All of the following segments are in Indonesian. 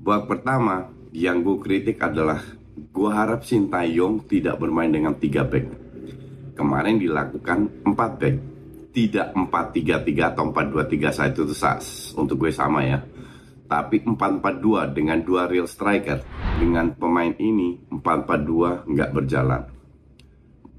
Buat pertama yang gue kritik adalah gue harap Sintayong tidak bermain dengan 3 back. Kemarin dilakukan 4 back. Tidak 4-3-3 atau 4-2-3 saya itu untuk gue sama ya. Tapi 4-4-2 dengan dua real striker. Dengan pemain ini 4-4-2 nggak berjalan.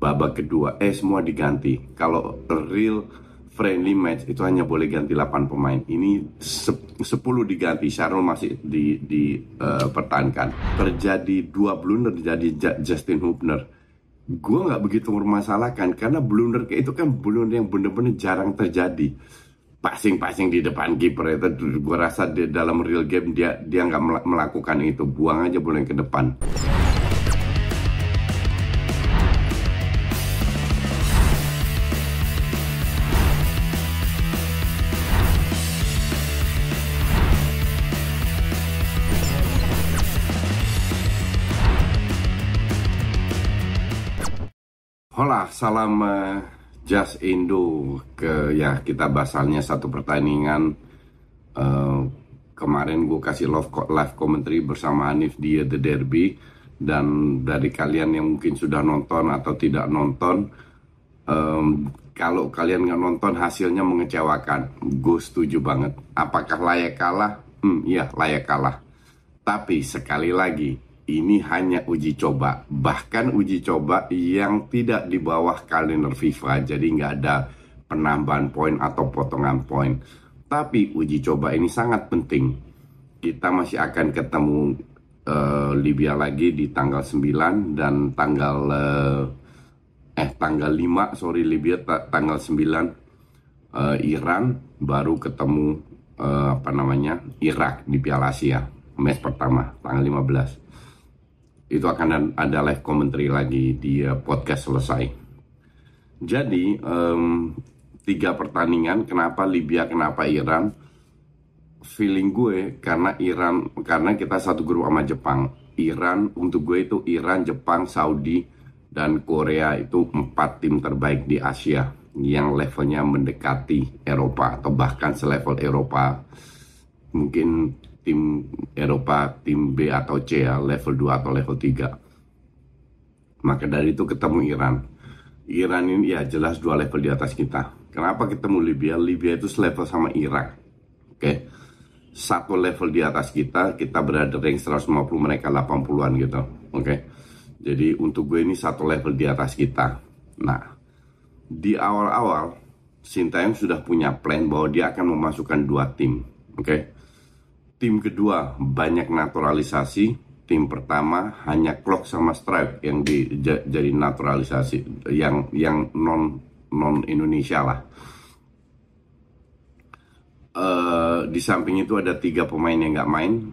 Babak kedua, eh semua diganti. Kalau real friendly match itu hanya boleh ganti 8 pemain. Ini 10 diganti. Sharon masih di dipertahankan. Eh, uh, terjadi dua blunder terjadi Justin Hubner. Gue nggak begitu mermasalahkan karena blunder kayak itu kan blunder yang bener-bener jarang terjadi. Passing-passing di depan kiper itu gue rasa di dalam real game dia dia nggak melakukan itu. Buang aja boleh ke depan. Nah, salam uh, Indo ke ya kita basalnya satu pertandingan uh, kemarin gue kasih love live commentary bersama Anif di The Derby dan dari kalian yang mungkin sudah nonton atau tidak nonton um, kalau kalian nggak nonton hasilnya mengecewakan gue setuju banget apakah layak kalah hmm, ya layak kalah tapi sekali lagi ini hanya uji coba, bahkan uji coba yang tidak di bawah kalender FIFA, jadi nggak ada penambahan poin atau potongan poin. Tapi uji coba ini sangat penting. Kita masih akan ketemu uh, Libya lagi di tanggal 9 dan tanggal uh, eh tanggal 5, sorry Libya tanggal 9 uh, eh, Iran baru ketemu uh, apa namanya Irak di Piala Asia match pertama tanggal 15 itu akan ada live commentary lagi di eh, podcast selesai. Jadi um, tiga pertandingan kenapa Libya kenapa Iran? Feeling gue karena Iran karena kita satu grup sama Jepang. Iran untuk gue itu Iran, Jepang, Saudi dan Korea itu empat tim terbaik di Asia yang levelnya mendekati Eropa atau bahkan selevel Eropa mungkin tim Eropa tim B atau C ya level 2 atau level 3 maka dari itu ketemu Iran Iran ini ya jelas dua level di atas kita kenapa ketemu Libya Libya itu selevel sama Irak oke okay? satu level di atas kita kita berada rank 150 mereka 80an gitu oke okay? jadi untuk gue ini satu level di atas kita nah di awal-awal Sintayong sudah punya plan bahwa dia akan memasukkan dua tim oke okay? Tim kedua banyak naturalisasi, tim pertama hanya clock sama strike yang di, jadi naturalisasi yang yang non non Indonesia lah. Uh, di samping itu ada tiga pemain yang nggak main,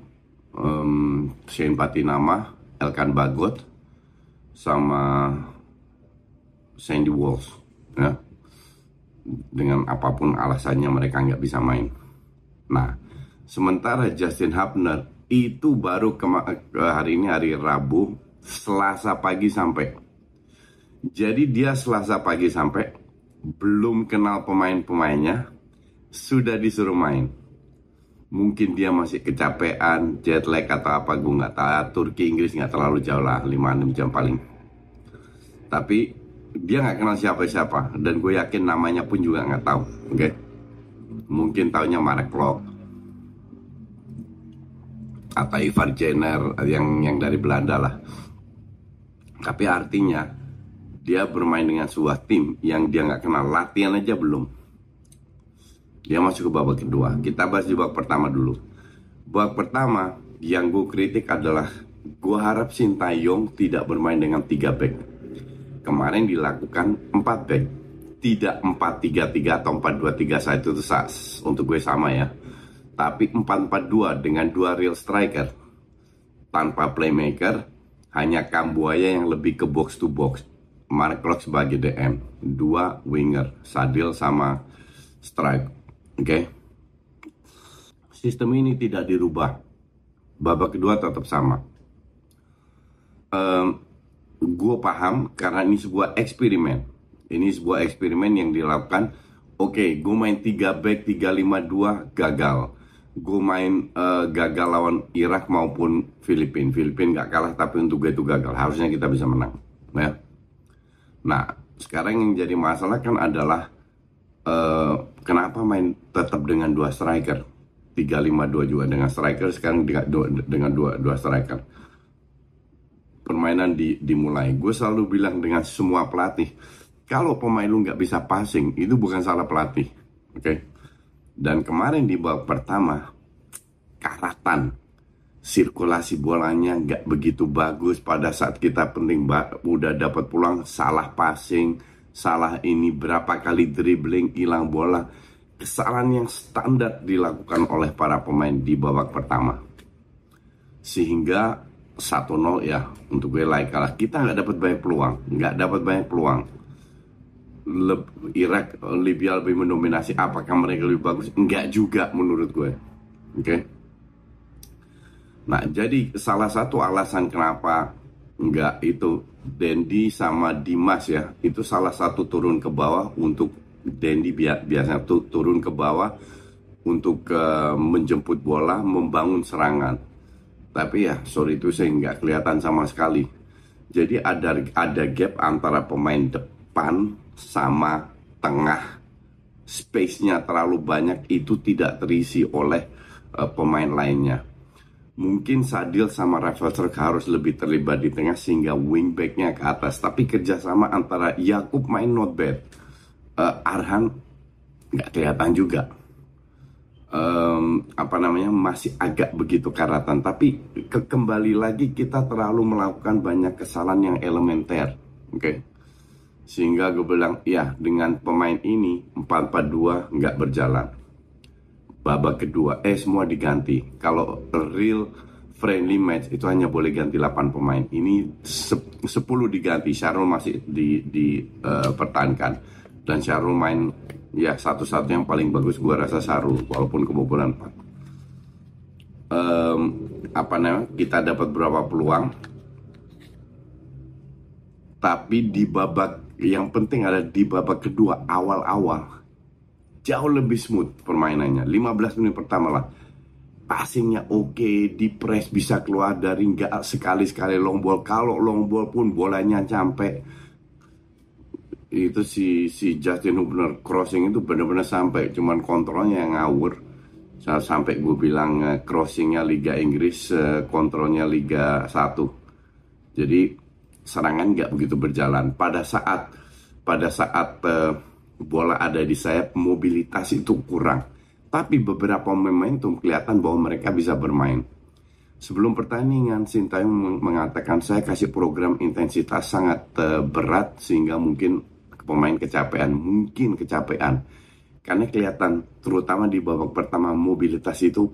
um, Shane Patinama, Elkan Bagot, sama Sandy Walsh, ya. dengan apapun alasannya mereka nggak bisa main. Nah, Sementara Justin Hubner itu baru eh, hari ini hari Rabu, Selasa pagi sampai. Jadi dia Selasa pagi sampai belum kenal pemain-pemainnya, sudah disuruh main. Mungkin dia masih kecapean, jet lag atau apa gue nggak tahu. Turki Inggris nggak terlalu jauh lah, 5-6 jam paling. Tapi dia nggak kenal siapa-siapa dan gue yakin namanya pun juga nggak tahu. Oke, okay? mungkin taunya Marek Klopp, atau Ivar Jenner yang yang dari Belanda lah tapi artinya dia bermain dengan sebuah tim yang dia nggak kenal latihan aja belum dia masuk ke babak kedua kita bahas di babak pertama dulu babak pertama yang gue kritik adalah gue harap Sintayong tidak bermain dengan 3 back kemarin dilakukan 4 back tidak 4-3-3 atau 4-2-3 saya itu untuk gue sama ya tapi 442 4 2 dengan dua real striker tanpa playmaker hanya Kambuaya yang lebih ke box to box Mark Klok sebagai DM dua winger Sadil sama Strike oke okay? sistem ini tidak dirubah babak kedua tetap sama um, gue paham karena ini sebuah eksperimen ini sebuah eksperimen yang dilakukan oke okay, gue main 3 back 352 gagal gue main uh, gagal lawan Irak maupun Filipina. Filipina gak kalah tapi untuk gue itu gagal. Harusnya kita bisa menang. Nah, ya. Nah, sekarang yang jadi masalah kan adalah uh, kenapa main tetap dengan dua striker? 352 juga dengan striker sekarang dengan dua, dengan dua dua striker. Permainan di, dimulai. Gue selalu bilang dengan semua pelatih, kalau pemain lu nggak bisa passing, itu bukan salah pelatih. Oke. Okay? Dan kemarin di babak pertama karatan sirkulasi bolanya nggak begitu bagus pada saat kita penting udah dapat pulang salah passing salah ini berapa kali dribbling hilang bola kesalahan yang standar dilakukan oleh para pemain di babak pertama sehingga 1-0 ya untuk gue like kalah kita nggak dapat banyak peluang nggak dapat banyak peluang Leb, Irak oh, Libya lebih mendominasi apakah mereka lebih bagus enggak juga menurut gue oke okay? nah jadi salah satu alasan kenapa enggak itu Dendi sama Dimas ya itu salah satu turun ke bawah untuk Dendi biasanya tuh turun ke bawah untuk uh, menjemput bola membangun serangan tapi ya sorry itu saya enggak kelihatan sama sekali jadi ada ada gap antara pemain depan sama tengah space-nya terlalu banyak itu tidak terisi oleh uh, pemain lainnya. Mungkin Sadil sama Rafael Cerka harus lebih terlibat di tengah sehingga wingback-nya ke atas. Tapi kerjasama antara Yakub main not bad, uh, Arhan nggak kelihatan juga. Um, apa namanya masih agak begitu karatan. Tapi ke kembali lagi kita terlalu melakukan banyak kesalahan yang elementer. Oke. Okay? Sehingga gue bilang, ya dengan pemain ini 4-4-2 nggak berjalan. Babak kedua, eh semua diganti. Kalau real friendly match itu hanya boleh ganti 8 pemain. Ini 10 diganti, Syahrul masih di, dipertahankan. Eh, uh, Dan Syahrul main ya satu-satu yang paling bagus gue rasa Syahrul walaupun kebobolan 4. Um, apa namanya? Kita dapat berapa peluang? Tapi di babak yang penting ada di babak kedua awal-awal Jauh lebih smooth permainannya 15 menit pertama lah Passingnya oke, okay, di press bisa keluar dari nggak sekali-sekali long ball Kalau long ball pun bolanya sampai itu si si Justin Hubner crossing itu benar-benar sampai cuman kontrolnya yang ngawur saya sampai gue bilang eh, crossingnya Liga Inggris eh, kontrolnya Liga 1 jadi serangan nggak begitu berjalan pada saat pada saat uh, bola ada di sayap mobilitas itu kurang tapi beberapa momentum kelihatan bahwa mereka bisa bermain sebelum pertandingan Sintayong mengatakan saya kasih program intensitas sangat uh, berat sehingga mungkin pemain kecapean mungkin kecapean karena kelihatan terutama di babak pertama mobilitas itu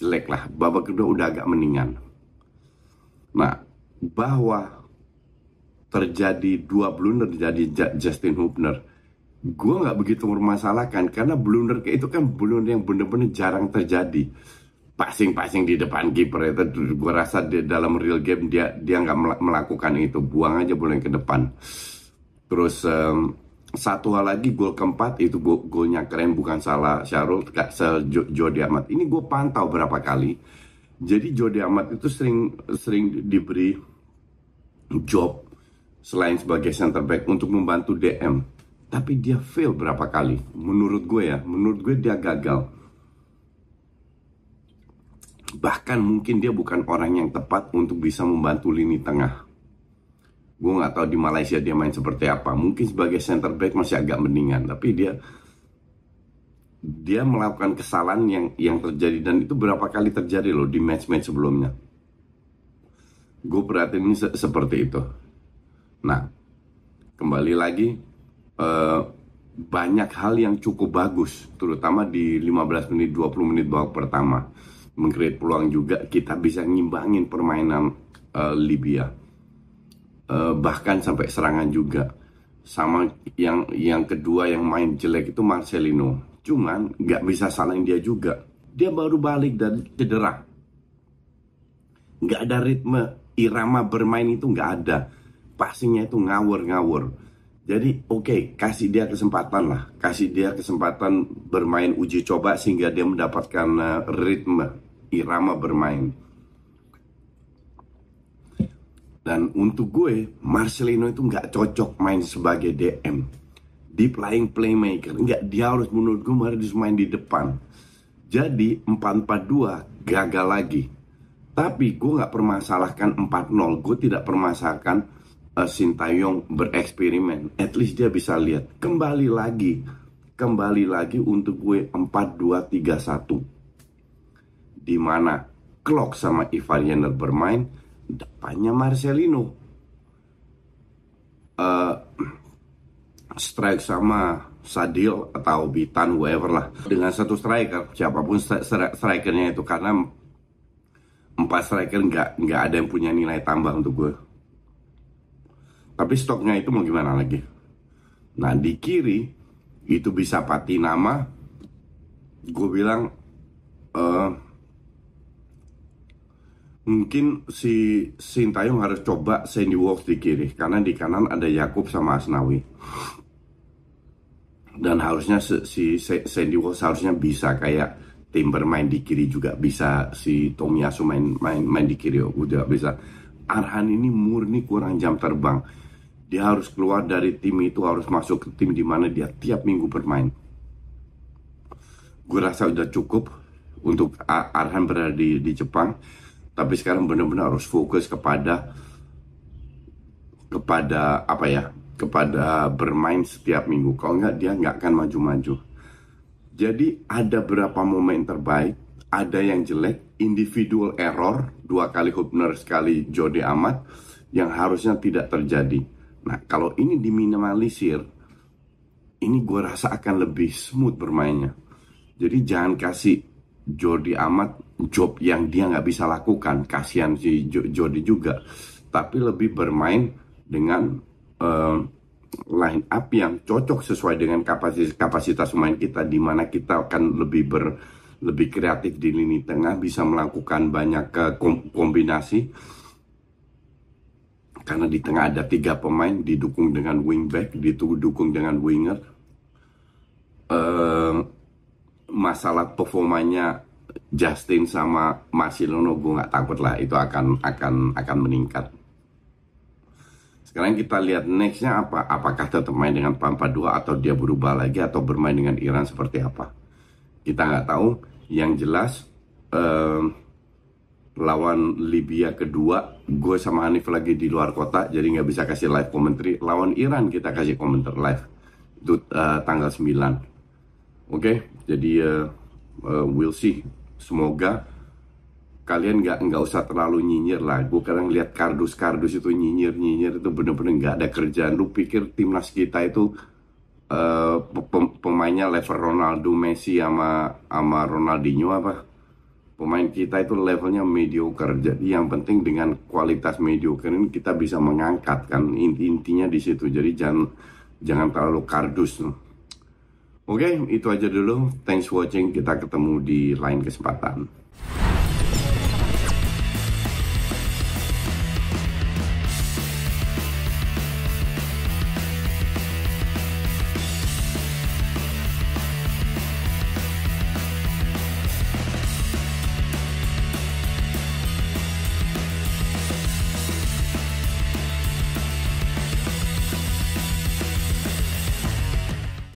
jelek lah babak kedua udah agak mendingan nah bahwa terjadi dua blunder terjadi Justin Hubner gue nggak begitu mempermasalahkan karena blunder itu kan blunder yang bener-bener jarang terjadi passing-passing di depan kiper itu gue rasa di dalam real game dia dia nggak melakukan itu buang aja boleh ke depan terus um, satu hal lagi gol keempat itu golnya keren bukan salah Syarul Jody Ahmad ini gue pantau berapa kali jadi Jody Ahmad itu sering sering diberi job selain sebagai center back untuk membantu DM tapi dia fail berapa kali menurut gue ya menurut gue dia gagal bahkan mungkin dia bukan orang yang tepat untuk bisa membantu lini tengah gue gak tahu di Malaysia dia main seperti apa mungkin sebagai center back masih agak mendingan tapi dia dia melakukan kesalahan yang yang terjadi dan itu berapa kali terjadi loh di match-match sebelumnya gue perhatiin ini se seperti itu Nah, kembali lagi eh, banyak hal yang cukup bagus, terutama di 15 menit 20 menit babak pertama mengcreate peluang juga kita bisa ngimbangin permainan eh, Libya eh, bahkan sampai serangan juga sama yang yang kedua yang main jelek itu Marcelino cuman nggak bisa salahin dia juga dia baru balik dan cedera nggak ada ritme irama bermain itu nggak ada passingnya itu ngawur-ngawur jadi oke okay, kasih dia kesempatan lah kasih dia kesempatan bermain uji coba sehingga dia mendapatkan eh, ritme irama bermain dan untuk gue Marcelino itu nggak cocok main sebagai DM Di playing playmaker nggak dia harus menurut gue harus main di depan jadi 4-4-2 gagal lagi tapi gue nggak permasalahkan 4-0 gue tidak permasalahkan uh, Sintayong bereksperimen at least dia bisa lihat kembali lagi kembali lagi untuk gue 4231, 2 3 di mana Klok sama Ivan Jenner bermain depannya Marcelino uh, strike sama Sadil atau Bitan whoever lah dengan satu striker siapapun strikernya itu karena empat striker nggak nggak ada yang punya nilai tambah untuk gue tapi stoknya itu mau gimana lagi? Nah di kiri itu bisa pati nama. Gue bilang uh, mungkin si Sintayong harus coba Sandy Walks di kiri karena di kanan ada Yakub sama Asnawi. Dan harusnya si Sandy Walks harusnya bisa kayak tim bermain di kiri juga bisa si Tomiyasu main main main di kiri juga bisa Arhan ini murni kurang jam terbang dia harus keluar dari tim itu harus masuk ke tim di mana dia tiap minggu bermain. Gue rasa udah cukup untuk Arhan berada di, di Jepang. Tapi sekarang benar-benar harus fokus kepada kepada apa ya kepada bermain setiap minggu. Kalau nggak dia nggak akan maju-maju. Jadi ada berapa momen terbaik, ada yang jelek, individual error, dua kali Hubner sekali Jody Amat, yang harusnya tidak terjadi. Nah kalau ini diminimalisir Ini gue rasa akan lebih smooth bermainnya Jadi jangan kasih Jordi Amat job yang dia nggak bisa lakukan Kasihan si Jordi juga Tapi lebih bermain dengan uh, line up yang cocok sesuai dengan kapasitas kapasitas pemain kita di mana kita akan lebih ber lebih kreatif di lini tengah bisa melakukan banyak eh, kombinasi karena di tengah ada tiga pemain didukung dengan wingback didukung dengan winger uh, masalah performanya Justin sama Marcelo gue nggak takut lah itu akan akan akan meningkat sekarang kita lihat nextnya apa apakah tetap main dengan Pampa 2 atau dia berubah lagi atau bermain dengan Iran seperti apa kita nggak tahu yang jelas uh, lawan Libya kedua gue sama Anif lagi di luar kota jadi nggak bisa kasih live komentari lawan Iran kita kasih komentar live itu uh, tanggal 9 oke okay? jadi uh, uh, we'll see semoga kalian nggak nggak usah terlalu nyinyir lah gue kadang lihat kardus kardus itu nyinyir nyinyir itu bener-bener nggak ada kerjaan lu pikir timnas kita itu uh, pemainnya level Ronaldo Messi sama sama Ronaldinho apa pemain kita itu levelnya mediocre. Jadi yang penting dengan kualitas mediocre ini kita bisa mengangkat kan intinya di situ. Jadi jangan jangan terlalu kardus. Oke, okay, itu aja dulu. Thanks for watching. Kita ketemu di lain kesempatan.